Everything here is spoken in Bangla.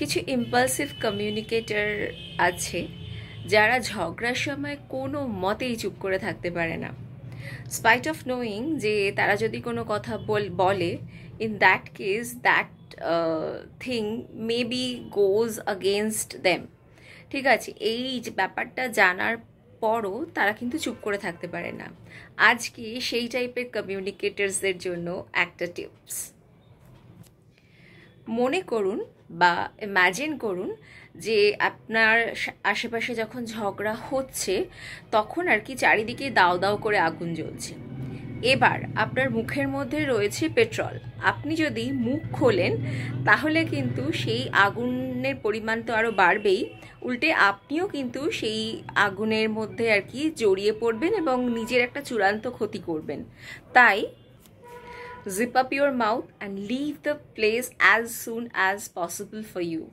কিছু ইম্পালসিভ কমিউনিকেটার আছে যারা ঝগড়ার সময় কোনো মতেই চুপ করে থাকতে পারে না স্পাইট অফ নোয়িং যে তারা যদি কোনো কথা বলে in that case that thing may be goes against them ঠিক আছে এই ব্যাপারটা জানার পরও তারা কিন্তু চুপ করে থাকতে পারে না আজকে সেই টাইপের কমিউনিকেটার্সদের জন্য একটা টিপস মনে করুন বা ইম্যাজিন করুন যে আপনার আশেপাশে যখন ঝগড়া হচ্ছে তখন আর কি চারিদিকে দাও দাও করে আগুন জ্বলছে এবার আপনার মুখের মধ্যে রয়েছে পেট্রোল আপনি যদি মুখ খোলেন তাহলে কিন্তু সেই আগুনের পরিমাণ তো আরও বাড়বেই উল্টে আপনিও কিন্তু সেই আগুনের মধ্যে আর কি জড়িয়ে পড়বেন এবং নিজের একটা চূড়ান্ত ক্ষতি করবেন তাই zip up your mouth and leave the place as soon as possible for you.